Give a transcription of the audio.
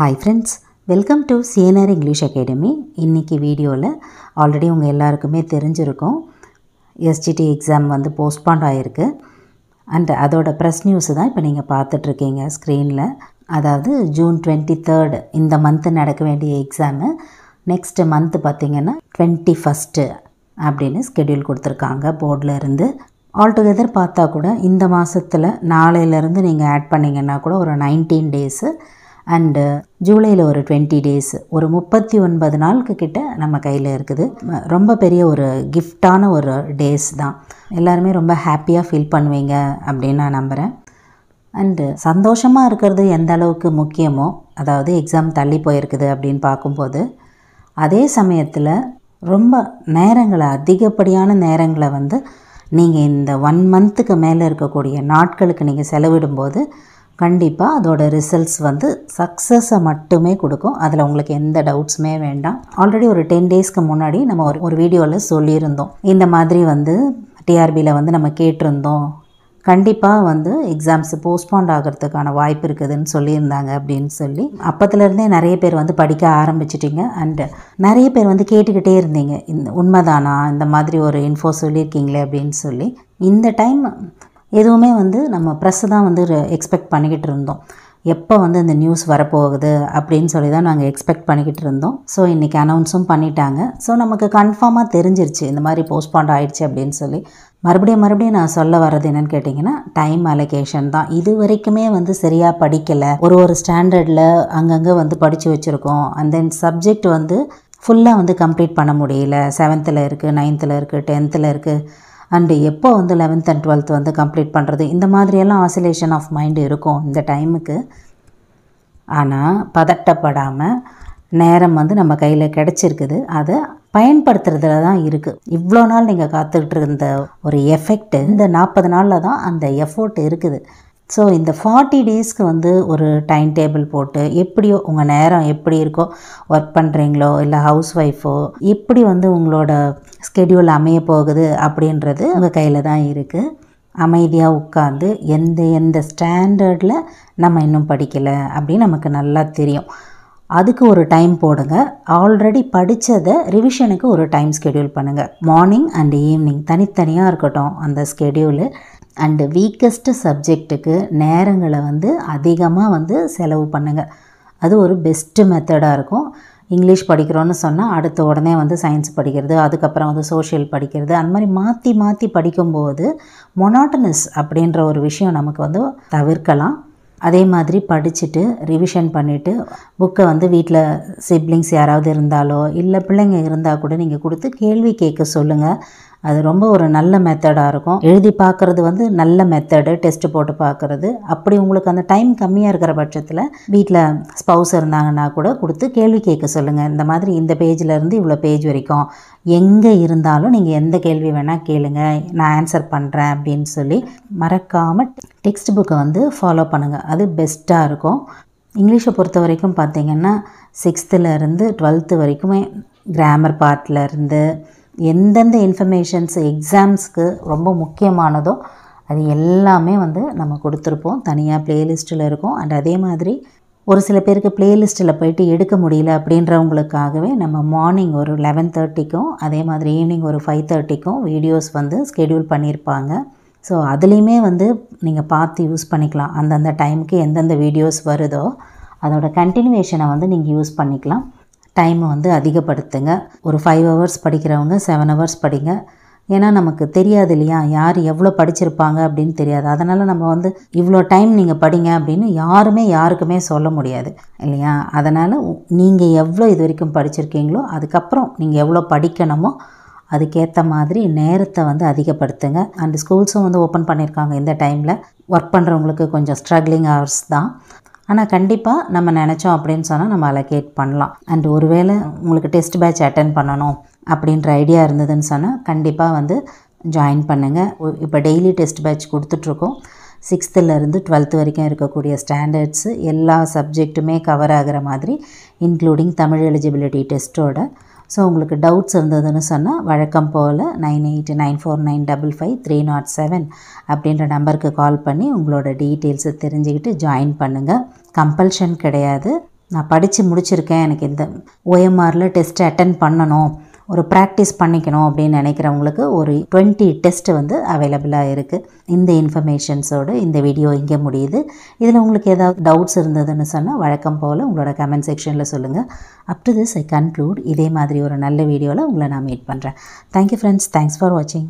hi friends welcome to CNR English academy இன்றைக்கி வீடியோவில் already உங்கள் எல்லாருக்குமே தெரிஞ்சிருக்கும் எஸ்ஜிடி எக்ஸாம் வந்து போஸ்ட்பாண்ட் ஆகிருக்கு அண்ட் அதோட ப்ரெஸ் நியூஸு தான் இப்போ நீங்கள் பார்த்துட்ருக்கீங்க ஸ்க்ரீனில் அதாவது ஜூன் டுவெண்ட்டி தேர்டு இந்த மந்த்து நடக்க வேண்டிய எக்ஸாமு நெக்ஸ்ட்டு மந்த்து பார்த்திங்கன்னா டுவெண்ட்டி ஃபஸ்ட்டு அப்படின்னு ஸ்கெடியூல் கொடுத்துருக்காங்க போர்டில் இருந்து ஆல்டுகெதர் பார்த்தா கூட இந்த மாதத்தில் நாளையிலேருந்து நீங்கள் ஆட் பண்ணிங்கன்னா கூட ஒரு நைன்டீன் டேஸு அண்டு uh, ஜூலையில் ஒரு டுவெண்ட்டி டேஸ் ஒரு முப்பத்தி ஒன்பது நாளுக்கு கிட்ட நம்ம கையில் இருக்குது ரொம்ப பெரிய ஒரு கிஃப்டான ஒரு டேஸ் தான் எல்லாருமே ரொம்ப ஹாப்பியாக ஃபீல் பண்ணுவீங்க அப்படின்னு நான் நம்புகிறேன் அண்டு சந்தோஷமாக இருக்கிறது எந்த அளவுக்கு முக்கியமோ அதாவது எக்ஸாம் தள்ளி போயிருக்குது அப்படின்னு பார்க்கும்போது அதே சமயத்தில் ரொம்ப நேரங்களை அதிகப்படியான நேரங்களை வந்து நீங்கள் இந்த ஒன் மந்த்துக்கு மேலே இருக்கக்கூடிய நாட்களுக்கு நீங்கள் செலவிடும்போது கண்டிப்பாக அதோடய ரிசல்ட்ஸ் வந்து சக்ஸஸை மட்டுமே கொடுக்கும் அதில் உங்களுக்கு எந்த டவுட்ஸுமே வேண்டாம் ஆல்ரெடி ஒரு டென் டேஸ்க்கு முன்னாடி நம்ம ஒரு ஒரு வீடியோவில் சொல்லியிருந்தோம் இந்த மாதிரி வந்து டிஆர்பியில் வந்து நம்ம கேட்டிருந்தோம் கண்டிப்பாக வந்து எக்ஸாம்ஸ் போஸ்ட்போண்ட் ஆகிறதுக்கான வாய்ப்பு இருக்குதுன்னு சொல்லியிருந்தாங்க அப்படின்னு சொல்லி அப்போத்துலேருந்தே நிறைய பேர் வந்து படிக்க ஆரம்பிச்சிட்டிங்க அண்டு நிறைய பேர் வந்து கேட்டுக்கிட்டே இருந்தீங்க இந்த உண்மைதானா இந்த மாதிரி ஒரு இன்ஃபோ சொல்லியிருக்கீங்களே அப்படின்னு சொல்லி இந்த டைம் எதுவுமே வந்து நம்ம ப்ரெஸ்ஸு தான் வந்து எக்ஸ்பெக்ட் பண்ணிக்கிட்டு இருந்தோம் எப்போ வந்து இந்த நியூஸ் வரப்போகுது அப்படின்னு சொல்லி தான் நாங்கள் எக்ஸ்பெக்ட் பண்ணிக்கிட்டு இருந்தோம் ஸோ இன்றைக்கி அனௌன்ஸும் பண்ணிட்டாங்க ஸோ நமக்கு கன்ஃபார்மாக தெரிஞ்சிருச்சு இந்த மாதிரி போஸ்ட்பாண்ட் ஆகிடுச்சு அப்படின்னு சொல்லி மறுபடியும் மறுபடியும் நான் சொல்ல வர்றது என்னன்னு கேட்டிங்கன்னா டைம் அலகேஷன் தான் இது வரைக்குமே வந்து சரியாக படிக்கலை ஒரு ஒரு ஸ்டாண்டர்டில் அங்கங்கே வந்து படித்து வச்சுருக்கோம் அண்ட் தென் சப்ஜெக்ட் வந்து ஃபுல்லாக வந்து கம்ப்ளீட் பண்ண முடியல செவன்த்தில் இருக்குது நைன்த்தில் இருக்குது டென்த்தில் இருக்குது அண்டு எப்போ வந்து லெவன்த் அண்ட் டுவெல்த் வந்து கம்ப்ளீட் பண்ணுறது இந்த மாதிரியெல்லாம் ஆசிலேஷன் ஆஃப் மைண்டு இருக்கும் இந்த டைமுக்கு ஆனால் பதட்டப்படாமல் நேரம் வந்து நம்ம கையில் கிடச்சிருக்குது அதை பயன்படுத்துறதுல தான் இருக்குது இவ்வளோ நாள் நீங்கள் காத்துக்கிட்டு இருந்த ஒரு எஃபெக்ட் இந்த நாற்பது நாளில் தான் அந்த எஃபோர்ட் இருக்குது ஸோ இந்த ஃபார்ட்டி டேஸ்க்கு வந்து ஒரு டைம் டேபிள் போட்டு எப்படியோ உங்கள் நேரம் எப்படி இருக்கோ ஒர்க் பண்ணுறீங்களோ இல்லை ஹவுஸ் ஒய்ஃபோ எப்படி வந்து உங்களோட ஸ்கெடியூல் அமைய போகுது அப்படின்றது உங்கள் கையில் தான் இருக்குது அமைதியாக உட்காந்து எந்த எந்த ஸ்டாண்டர்டில் நம்ம இன்னும் படிக்கலை அப்படின்னு நமக்கு நல்லா தெரியும் அதுக்கு ஒரு டைம் போடுங்க ஆல்ரெடி படித்ததை ரிவிஷனுக்கு ஒரு டைம் ஸ்கெடியூல் பண்ணுங்கள் மார்னிங் அண்ட் ஈவினிங் தனித்தனியாக இருக்கட்டும் அந்த ஸ்கெடியூலு அண்டு வீக்கஸ்ட்டு சப்ஜெக்ட்டுக்கு நேரங்களை வந்து அதிகமாக வந்து செலவு பண்ணுங்கள் அது ஒரு பெஸ்ட்டு மெத்தடாக இருக்கும் இங்கிலீஷ் படிக்கிறோன்னு சொன்னால் அடுத்த உடனே வந்து சயின்ஸ் படிக்கிறது அதுக்கப்புறம் வந்து சோஷியல் படிக்கிறது அந்த மாதிரி மாற்றி மாற்றி படிக்கும்போது மொனாட்டனஸ் அப்படின்ற ஒரு விஷயம் நமக்கு வந்து தவிர்க்கலாம் அதே மாதிரி படிச்சுட்டு ரிவிஷன் பண்ணிவிட்டு புக்கை வந்து வீட்டில் சிப்ளிங்ஸ் யாராவது இருந்தாலோ இல்லை பிள்ளைங்க இருந்தால் கூட நீங்கள் கொடுத்து கேள்வி கேட்க சொல்லுங்கள் அது ரொம்ப ஒரு நல்ல மெத்தடாக இருக்கும் எழுதி பார்க்குறது வந்து நல்ல மெத்தடு டெஸ்ட்டு போட்டு பார்க்குறது அப்படி உங்களுக்கு அந்த டைம் கம்மியாக இருக்கிற பட்சத்தில் வீட்டில் ஸ்பவுஸ் இருந்தாங்கன்னா கூட கொடுத்து கேள்வி கேட்க சொல்லுங்கள் இந்த மாதிரி இந்த பேஜிலேருந்து இவ்வளோ பேஜ் வரைக்கும் எங்கே இருந்தாலும் நீங்கள் எந்த கேள்வி வேணால் கேளுங்க நான் ஆன்சர் பண்ணுறேன் அப்படின்னு சொல்லி மறக்காமல் டெக்ஸ்ட் புக்கை வந்து ஃபாலோ பண்ணுங்கள் அது பெஸ்ட்டாக இருக்கும் இங்கிலீஷை பொறுத்த வரைக்கும் பார்த்திங்கன்னா சிக்ஸ்த்துலேருந்து டுவெல்த்து வரைக்குமே கிராமர் பார்ட்லேருந்து எந்தெந்த இன்ஃபர்மேஷன்ஸ் எக்ஸாம்ஸ்க்கு ரொம்ப முக்கியமானதோ அது எல்லாமே வந்து நம்ம கொடுத்துருப்போம் தனியாக ப்ளேலிஸ்ட்டில் இருக்கும் அண்ட் அதே மாதிரி ஒரு சில பேருக்கு ப்ளேலிஸ்ட்டில் போயிட்டு எடுக்க முடியல அப்படின்றவங்களுக்காகவே நம்ம மார்னிங் ஒரு லெவன் தேர்ட்டிக்கும் அதே மாதிரி ஈவினிங் ஒரு ஃபைவ் தேர்ட்டிக்கும் வீடியோஸ் வந்து ஸ்கெடியூல் பண்ணியிருப்பாங்க ஸோ அதுலேயுமே வந்து நீங்கள் பார்த்து யூஸ் பண்ணிக்கலாம் அந்தந்த டைமுக்கு எந்தெந்த வீடியோஸ் வருதோ அதோடய கண்டினியூவேஷனை வந்து நீங்கள் யூஸ் பண்ணிக்கலாம் டைமை வந்து அதிகப்படுத்துங்க ஒரு ஃபைவ் ஹவர்ஸ் படிக்கிறவங்க செவன் ஹவர்ஸ் படிங்க ஏன்னா நமக்கு தெரியாது இல்லையா யார் எவ்வளோ படிச்சிருப்பாங்க அப்படின்னு தெரியாது அதனால் நம்ம வந்து இவ்வளோ டைம் நீங்கள் படிங்க அப்படின்னு யாருமே யாருக்குமே சொல்ல முடியாது இல்லையா அதனால் நீங்கள் எவ்வளோ இது வரைக்கும் படிச்சிருக்கீங்களோ அதுக்கப்புறம் நீங்கள் எவ்வளோ படிக்கணுமோ அதுக்கேற்ற மாதிரி நேரத்தை வந்து அதிகப்படுத்துங்க அண்ட் ஸ்கூல்ஸும் வந்து ஓப்பன் பண்ணியிருக்காங்க இந்த டைமில் ஒர்க் பண்ணுறவங்களுக்கு கொஞ்சம் ஸ்ட்ரகிளிங் ஹவர்ஸ் தான் ஆனால் கண்டிப்பாக நம்ம நினச்சோம் அப்படின்னு சொன்னால் நம்ம அலோகேட் பண்ணலாம் அண்ட் ஒருவேளை உங்களுக்கு டெஸ்ட் பேட்ச் அட்டன் பண்ணணும் அப்படின்ற ஐடியா இருந்ததுன்னு சொன்னால் கண்டிப்பாக வந்து ஜாயின் பண்ணுங்கள் இப்போ டெய்லி டெஸ்ட் பேட்ச் கொடுத்துட்ருக்கோம் சிக்ஸ்த்துலேருந்து டுவெல்த் வரைக்கும் இருக்கக்கூடிய ஸ்டாண்டர்ட்ஸு எல்லா சப்ஜெக்ட்டுமே கவர் ஆகிற மாதிரி இன்க்ளூடிங் தமிழ் எலிஜிபிலிட்டி டெஸ்ட்டோட ஸோ உங்களுக்கு டவுட்ஸ் இருந்ததுன்னு சொன்னால் வழக்கம் போல் nine eight nine four nine double five three nought seven அப்படின்ற நம்பருக்கு கால் பண்ணி உங்களோட டீட்டெயில்ஸை தெரிஞ்சுக்கிட்டு ஜாயின் பண்ணுங்கள் கம்பல்ஷன் கிடையாது நான் படித்து முடிச்சிருக்கேன் எனக்கு இந்த ஓஎம்ஆரில் டெஸ்ட் அட்டன் பண்ணணும் ஒரு ப்ராக்டிஸ் பண்ணிக்கணும் அப்படின்னு நினைக்கிறவங்களுக்கு ஒரு டுவெண்ட்டி டெஸ்ட் வந்து அவைலபிளாக இருக்குது இந்த இன்ஃபர்மேஷன்ஸோடு இந்த வீடியோ இங்கே முடியுது இதில் உங்களுக்கு ஏதாவது டவுட்ஸ் இருந்ததுன்னு சொன்னால் வழக்கம் போல் உங்களோட கமெண்ட் செக்ஷனில் சொல்லுங்கள் up to this I conclude இதே மாதிரி ஒரு நல்ல வீடியோவில் உங்களை நான் மீட் பண்ணுறேன் தேங்க்யூ ஃப்ரெண்ட்ஸ் தேங்க்ஸ் ஃபார் வாட்சிங்